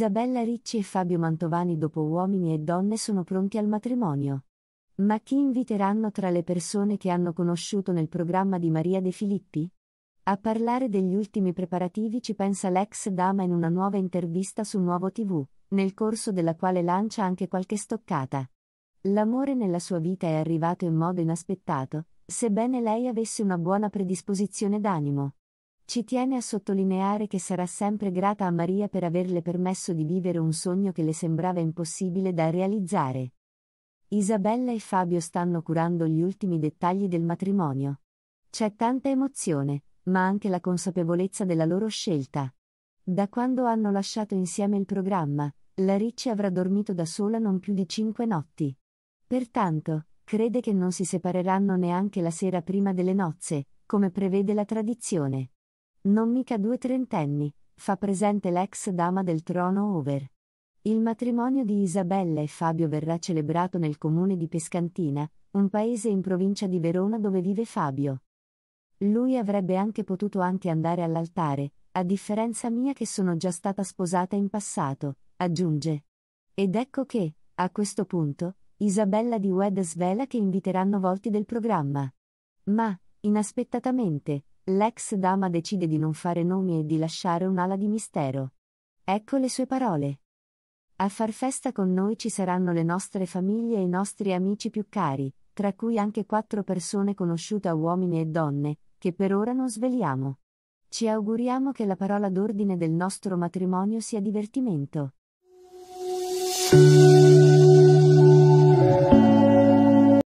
Isabella Ricci e Fabio Mantovani dopo Uomini e donne sono pronti al matrimonio. Ma chi inviteranno tra le persone che hanno conosciuto nel programma di Maria De Filippi? A parlare degli ultimi preparativi ci pensa l'ex dama in una nuova intervista su Nuovo TV, nel corso della quale lancia anche qualche stoccata. L'amore nella sua vita è arrivato in modo inaspettato, sebbene lei avesse una buona predisposizione d'animo. Ci tiene a sottolineare che sarà sempre grata a Maria per averle permesso di vivere un sogno che le sembrava impossibile da realizzare. Isabella e Fabio stanno curando gli ultimi dettagli del matrimonio. C'è tanta emozione, ma anche la consapevolezza della loro scelta. Da quando hanno lasciato insieme il programma, la Ricci avrà dormito da sola non più di cinque notti. Pertanto, crede che non si separeranno neanche la sera prima delle nozze, come prevede la tradizione. Non mica due trentenni, fa presente l'ex dama del trono Over. Il matrimonio di Isabella e Fabio verrà celebrato nel comune di Pescantina, un paese in provincia di Verona dove vive Fabio. Lui avrebbe anche potuto anche andare all'altare, a differenza mia che sono già stata sposata in passato, aggiunge. Ed ecco che, a questo punto, Isabella di Wed svela che inviteranno volti del programma. Ma, Inaspettatamente, l'ex dama decide di non fare nomi e di lasciare un'ala di mistero. Ecco le sue parole. A far festa con noi ci saranno le nostre famiglie e i nostri amici più cari, tra cui anche quattro persone conosciute a uomini e donne, che per ora non sveliamo. Ci auguriamo che la parola d'ordine del nostro matrimonio sia divertimento.